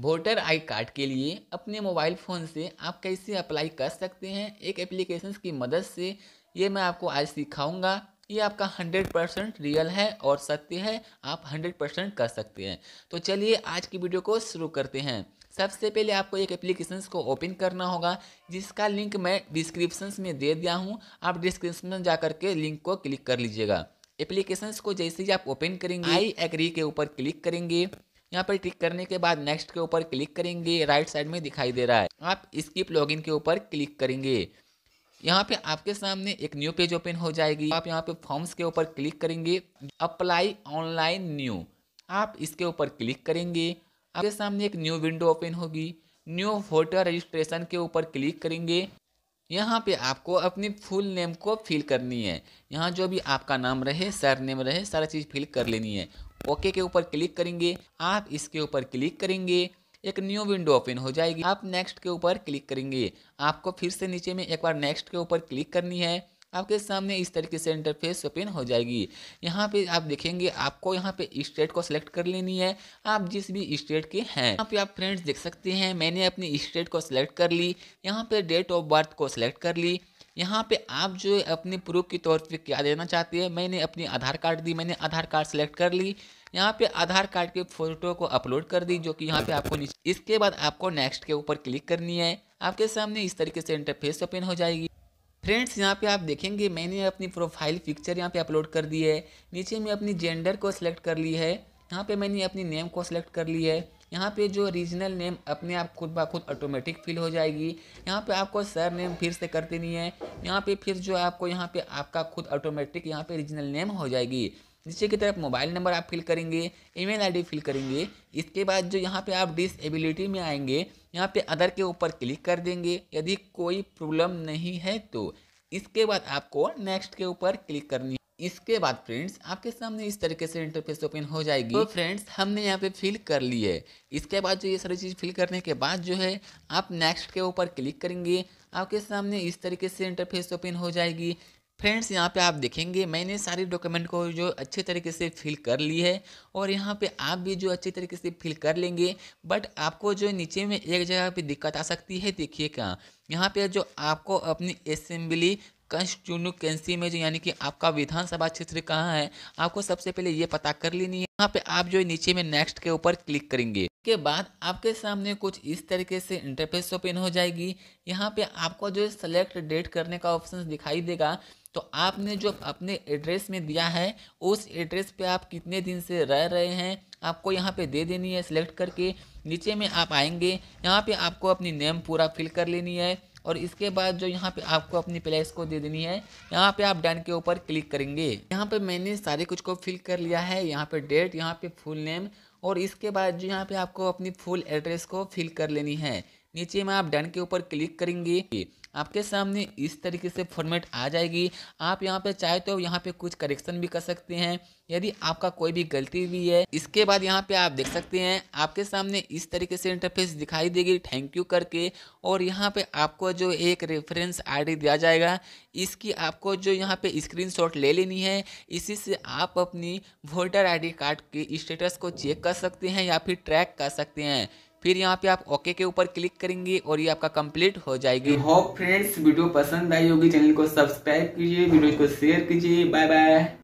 voter I card के लिए अपने मोबाइल फ़ोन से आप कैसे अप्लाई कर सकते हैं एक एप्लीकेशन की मदद से ये मैं आपको आज सिखाऊंगा ये आपका हंड्रेड परसेंट रियल है और सत्य है आप हंड्रेड परसेंट कर सकते हैं तो चलिए आज की वीडियो को शुरू करते हैं सबसे पहले आपको एक एप्लीकेशन को ओपन करना होगा जिसका लिंक मैं डिस्क्रिप्शन में दे दिया हूँ आप डिस्क्रिप्शन में जा के लिंक को क्लिक कर लीजिएगा एप्लीकेशंस को जैसे ही आप ओपन करेंगे आई एग्री के ऊपर क्लिक करेंगे यहाँ पर क्लिक करने के बाद नेक्स्ट के ऊपर क्लिक करेंगे राइट साइड में दिखाई दे रहा है आप स्किप लॉगिन के ऊपर क्लिक करेंगे यहाँ पे आपके सामने एक न्यू पेज ओपन हो जाएगी आप यहाँ पे फॉर्म्स के ऊपर क्लिक करेंगे अप्लाई ऑनलाइन न्यू आप इसके ऊपर क्लिक करेंगे आपके सामने एक न्यू विंडो ओपन होगी न्यू वोटर रजिस्ट्रेशन के ऊपर क्लिक करेंगे यहाँ पे आपको अपनी फुल नेम को फिल करनी है यहाँ जो भी आपका नाम रहे सर नेम रहे सारा चीज़ फिल कर लेनी है ओके के ऊपर क्लिक करेंगे आप इसके ऊपर क्लिक करेंगे एक न्यू विंडो ओपन हो जाएगी आप नेक्स्ट के ऊपर क्लिक करेंगे आपको फिर से नीचे में एक बार नेक्स्ट के ऊपर क्लिक करनी है आपके सामने इस तरीके से इंटरफेस ओपन हो जाएगी यहाँ पे आप देखेंगे आपको यहाँ पे स्टेट को सिलेक्ट कर लेनी है आप जिस भी स्टेट के हैं यहाँ पे आप फ्रेंड्स देख सकते हैं मैंने अपनी स्टेट को सिलेक्ट कर ली यहाँ पे डेट ऑफ बर्थ को सिलेक्ट कर ली यहाँ पे आप जो है अपने प्रूफ के तौर पे क्या देना चाहते हैं मैंने अपनी आधार कार्ड दी मैंने आधार कार्ड सेलेक्ट कर ली यहाँ पे आधार कार्ड के फोटो को अपलोड कर दी जो कि यहाँ पे आपको इसके बाद आपको नेक्स्ट के ऊपर क्लिक करनी है आपके सामने इस तरीके से इंटरफेस ओपन हो जाएगी फ्रेंड्स यहाँ पे आप देखेंगे मैंने अपनी प्रोफाइल पिक्चर यहाँ पे अपलोड कर दी है नीचे में अपनी जेंडर को सिलेक्ट कर ली है यहाँ पे मैंने अपनी नेम को सिलेक्ट कर ली है यहाँ पे जो रीजनल नेम अपने आप खुद ब खुद ऑटोमेटिक फिल हो जाएगी यहाँ पे आपको सर नेम फिर से कर नहीं है यहाँ पे फिर जो आपको यहाँ पे आपका खुद ऑटोमेटिक यहाँ पे रीजनल नेम हो जाएगी नीचे की तरफ मोबाइल नंबर आप फिल करेंगे ईमेल आईडी फिल करेंगे इसके बाद जो यहाँ पे आप डिसएबिलिटी में आएंगे यहाँ पे अदर के ऊपर क्लिक कर देंगे यदि कोई प्रॉब्लम नहीं है तो इसके बाद आपको नेक्स्ट के ऊपर क्लिक करनी है इसके बाद फ्रेंड्स आपके सामने इस तरीके से इंटरफेस ओपन हो जाएगी तो फ्रेंड्स हमने यहाँ पे फिल कर ली है इसके बाद जो ये सारी चीज़ फिल करने के बाद जो है आप नेक्स्ट के ऊपर क्लिक करेंगे आपके सामने इस तरीके से इंटरफेस ओपन हो जाएगी फ्रेंड्स यहाँ पे आप देखेंगे मैंने सारी डॉक्यूमेंट को जो अच्छे तरीके से फिल कर ली है और यहाँ पे आप भी जो अच्छे तरीके से फिल कर लेंगे बट आपको जो नीचे में एक जगह पे दिक्कत आ सकती है देखिए क्या यहाँ पे जो आपको अपनी असेंबली कंस्टिट्यूंसी में जो यानी कि आपका विधानसभा क्षेत्र कहाँ है आपको सबसे पहले ये पता कर लेनी है यहाँ पे आप जो नीचे में नेक्स्ट के ऊपर क्लिक करेंगे के बाद आपके सामने कुछ इस तरीके से इंटरफेस ओपन हो जाएगी यहाँ पे आपको जो सिलेक्ट डेट करने का ऑप्शन दिखाई देगा तो आपने जो अपने एड्रेस में दिया है उस एड्रेस पे आप कितने दिन से रह रहे हैं आपको यहाँ पे दे देनी है सिलेक्ट करके नीचे में आप आएंगे यहाँ पे आपको अपनी नेम पूरा फिल कर लेनी है और इसके बाद जो यहाँ पे आपको अपनी प्लेस को दे देनी है यहाँ पे आप डन के ऊपर क्लिक करेंगे यहाँ पे मैंने सारे कुछ को फिल कर लिया है यहाँ पे डेट यहाँ पे फुल नेम और इसके बाद जो यहाँ पे आपको अपनी फुल एड्रेस को फिल कर लेनी है नीचे में आप डन के ऊपर क्लिक करेंगे आपके सामने इस तरीके से फॉर्मेट आ जाएगी आप यहाँ पे चाहे तो यहाँ पे कुछ करेक्शन भी कर सकते हैं यदि आपका कोई भी गलती भी है इसके बाद यहाँ पे आप देख सकते हैं आपके सामने इस तरीके से इंटरफेस दिखाई देगी थैंक यू करके और यहाँ पे आपको जो एक रेफरेंस आईडी दिया जाएगा इसकी आपको जो यहाँ पे शॉट ले लेनी है इसी से आप अपनी वोटर आई कार्ड के स्टेटस को चेक कर सकते हैं या फिर ट्रैक कर सकते हैं फिर यहाँ पे आप ओके के ऊपर क्लिक करेंगे और ये आपका कंप्लीट हो जाएगी तो होप फ्रेंड्स वीडियो पसंद आई होगी चैनल को सब्सक्राइब कीजिए वीडियो को शेयर कीजिए बाय बाय